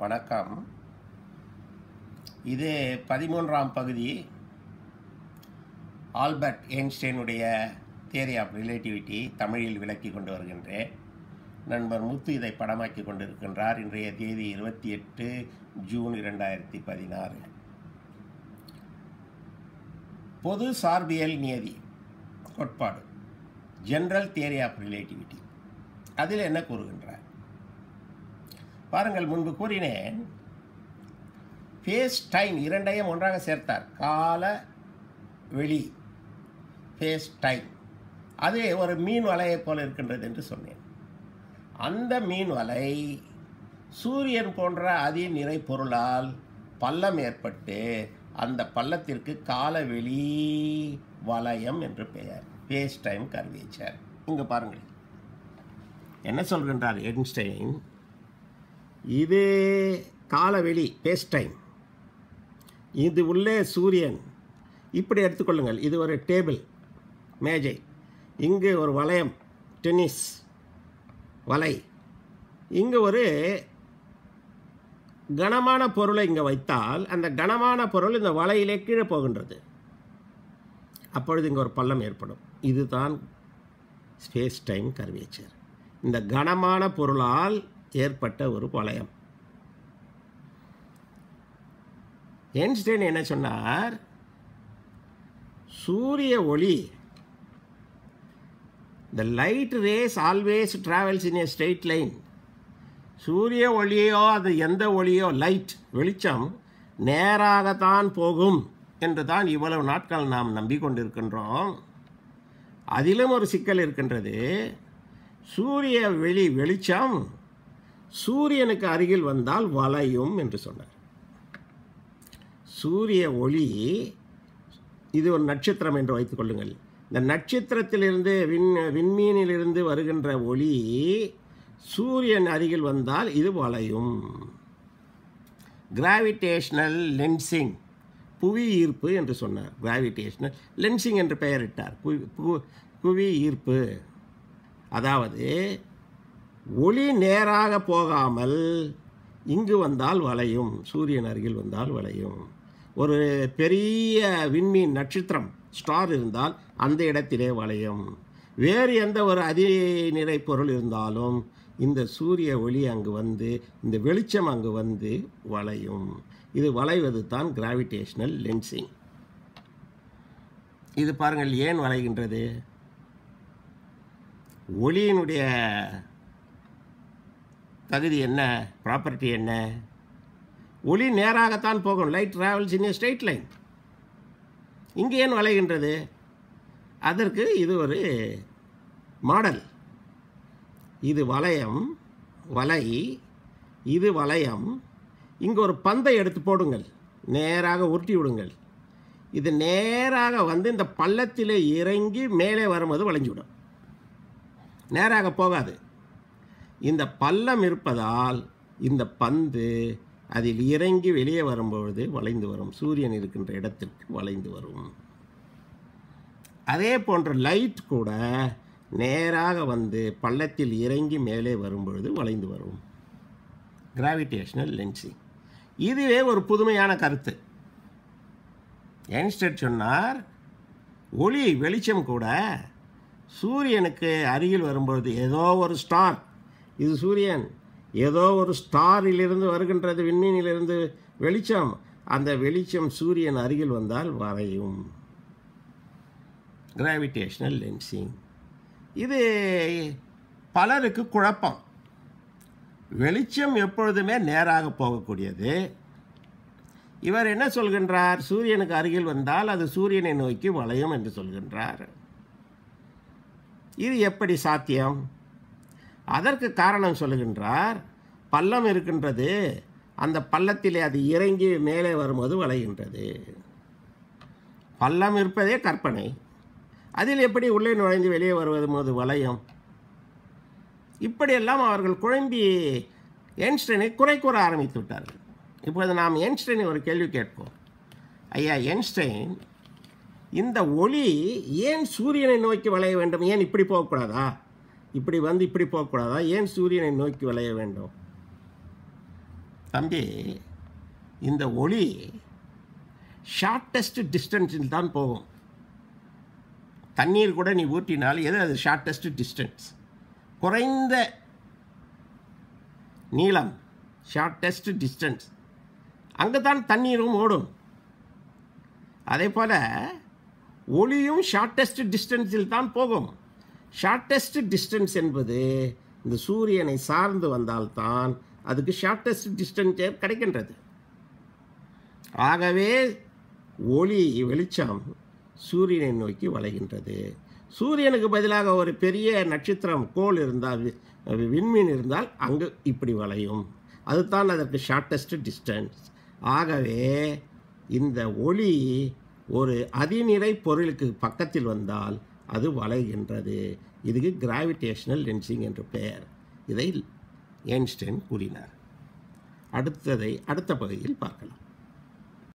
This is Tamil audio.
வணக்கம் இது பதிமூன்றாம் பகுதி ஆல்பர்ட் ஏன்ஸ்டைனுடைய தேரி ஆஃப் ரிலேட்டிவிட்டி தமிழில் விளக்கி கொண்டு வருகின்றேன் நண்பர் முத்து இதை படமாக்கி கொண்டிருக்கின்றார் இன்றைய தேதி இருபத்தி எட்டு ஜூன் இரண்டாயிரத்தி பதினாறு பொது சார்பியல் நியதி கோட்பாடு ஜென்ரல் தேரி ஆஃப் ரிலேட்டிவிட்டி அதில் என்ன கூறுகின்றார் பாருங்கள் முன்பு கூறினேன் ஃபேஸ் டைம் இரண்டையும் ஒன்றாக சேர்த்தார் கால வெளி ஃபேஸ் டைம் அது ஒரு மீன் வலையைப் போல இருக்கின்றது என்று சொன்னேன் அந்த மீன் வலை சூரியன் போன்ற நிறை பொருளால் பள்ளம் ஏற்பட்டு அந்த பள்ளத்திற்கு காலவெளி வலயம் என்று பெயர் ஃபேஸ் டைம் கருவிச்சார் இங்கே பாருங்கள் என்ன சொல்கின்றார் எடின்ஸ்டைன் இது காலவெளி பேஸ் டைம் இது உள்ளே சூரியன் இப்படி எடுத்துக்கொள்ளுங்கள் இது ஒரு டேபிள் மேஜை இங்கு ஒரு வளையம் டென்னிஸ் வலை இங்கு ஒரு கனமான பொருளை இங்கே வைத்தால் அந்த கனமான பொருள் இந்த வலையிலே கீழே போகின்றது அப்பொழுது இங்கே ஒரு பள்ளம் ஏற்படும் இதுதான் ஸ்பேஸ் டைம் கருவியச்சர் இந்த கனமான பொருளால் ஏற்பட்ட ஒரு வளையம் என்ஸ்டேன் என்ன சொன்னார் சூரிய ஒளி the light rays always travels in a straight line சூரிய ஒளியோ அது எந்த ஒளியோ லைட் வெளிச்சம் நேராகத்தான் போகும் என்று தான் இவ்வளவு நாட்கள் நாம் நம்பிக்கொண்டிருக்கின்றோம் அதிலும் ஒரு சிக்கல் இருக்கின்றது சூரிய வெளி வெளிச்சம் சூரியனுக்கு அருகில் வந்தால் வளையும் என்று சொன்னார் சூரிய ஒளி இது ஒரு நட்சத்திரம் என்று வைத்துக் கொள்ளுங்கள் இந்த நட்சத்திரத்திலிருந்து விண் விண்மீனிலிருந்து வருகின்ற ஒளி சூரியன் அருகில் வந்தால் இது வளையும் கிராவிடேஷ்னல் லென்சிங் புவி ஈர்ப்பு என்று சொன்னார் கிராவிடேஷ்னல் லென்சிங் என்று பெயரிட்டார் புவி புவி ஈர்ப்பு அதாவது ஒளி நேராக போகாமல் இங்கு வந்தால் வளையும் சூரியன் அருகில் வந்தால் வளையும் ஒரு பெரிய விண்மீன் நட்சத்திரம் ஸ்டார் இருந்தால் அந்த இடத்திலே வளையும் வேறு எந்த ஒரு அதிநிறை பொருள் இருந்தாலும் இந்த சூரிய ஒளி அங்கு வந்து இந்த வெளிச்சம் அங்கு வந்து வளையும் இது வளைவது தான் கிராவிடேஷனல் லென்சிங் இது பாருங்கள் ஏன் வளைகின்றது ஒளியினுடைய தகுதி என்ன ப்ராப்பர்ட்டி என்ன ஒளி நேராகத்தான் போகும் light travels in straight line இங்கே ஏன் வளைகின்றது அதற்கு இது ஒரு மாடல் இது வளையம் வலை இது வளையம் இங்கே ஒரு பந்தை எடுத்து போடுங்கள் நேராக உருட்டி விடுங்கள் இது நேராக வந்து இந்த பள்ளத்தில் இறங்கி மேலே வரும்போது வளைஞ்சிவிடும் நேராக போகாது இந்த பள்ளம் இருப்பதால் இந்த பந்து அதில் இறங்கி வெளியே வரும்பொழுது வளைந்து வரும் சூரியன் இருக்கின்ற இடத்திற்கு வளைந்து வரும் அதே போன்ற லைட் கூட நேராக வந்து பள்ளத்தில் இறங்கி மேலே வரும்பொழுது வளைந்து வரும் கிராவிடேஷனல் லென்சிங் இதுவே ஒரு புதுமையான கருத்து என்ஸ்டட் சொன்னார் ஒளி வெளிச்சம் கூட சூரியனுக்கு அருகில் வரும்பொழுது ஏதோ ஒரு ஸ்டார் இது சூரியன் ஏதோ ஒரு ஸ்டாரிலிருந்து வருகின்றது விண்மீனிலிருந்து வெளிச்சம் அந்த வெளிச்சம் சூரியன் அருகில் வந்தால் வரையும் கிராவிடேஷனல் லென்சிங் இது பலருக்கு குழப்பம் வெளிச்சம் எப்பொழுதுமே நேராக போகக்கூடியது இவர் என்ன சொல்கின்றார் சூரியனுக்கு அருகில் வந்தால் அது சூரியனை நோக்கி வளையும் என்று சொல்கின்றார் இது எப்படி சாத்தியம் அதற்கு காரணம் சொல்லுகின்றார் பள்ளம் இருக்கின்றது அந்த பள்ளத்திலே அது இறங்கி மேலே வரும்போது வளைகின்றது பள்ளம் இருப்பதே கற்பனை அதில் எப்படி உள்ளே நுழைந்து வெளியே வருவது போது வளையும் இப்படியெல்லாம் அவர்கள் குழம்பி என்ஸ்டைனை குறை கூற ஆரம்பித்து விட்டார்கள் இப்போது நாம் என்ஸ்டனை ஒரு கேள்வி கேட்போம் ஐயா என்ஸ்டைன் இந்த ஒளி ஏன் சூரியனை நோக்கி வளைய வேண்டும் ஏன் இப்படி போகக்கூடாதா இப்படி வந்து இப்படி போகக்கூடாதா ஏன் சூரியனை நோக்கி விளைய வேண்டும் தம்பி இந்த ஒளி ஷார்ட்டஸ்ட் டிஸ்டன்ஸில் தான் போகும் தண்ணீர் கூட நீ ஊற்றினாலும் எது அது ஷார்ட்டஸ்ட் டிஸ்டன்ஸ் குறைந்த நீளம் ஷார்ட்டஸ்ட் டிஸ்டன்ஸ் அங்கே தான் தண்ணீரும் ஓடும் அதே போல் ஒளியும் ஷார்ட்டஸ்ட் டிஸ்டன்ஸில் தான் போகும் ஷார்ட்டஸ்ட் டிஸ்டன்ஸ் என்பது இந்த சூரியனை சார்ந்து வந்தால்தான் அதுக்கு ஷார்ட்டஸ்ட் டிஸ்டன்ஸே கிடைக்கின்றது ஆகவே ஒளி வெளிச்சம் சூரியனை நோக்கி வளைகின்றது சூரியனுக்கு பதிலாக ஒரு பெரிய நட்சத்திரம் கோல் இருந்தால் விண்மீன் இருந்தால் அங்கு இப்படி வளையும் அதுதான் அதற்கு ஷார்ட்டஸ்ட் டிஸ்டன்ஸ் ஆகவே இந்த ஒளி ஒரு அதிநிறை பொருளுக்கு பக்கத்தில் வந்தால் அது வளைகின்றது இதுக்கு கிராவிடேஷனல் லென்சிங் என்று பெயர் இதை ஏன்ஸ்டைன் கூறினார் அடுத்ததை அடுத்த பகுதியில் பார்க்கலாம்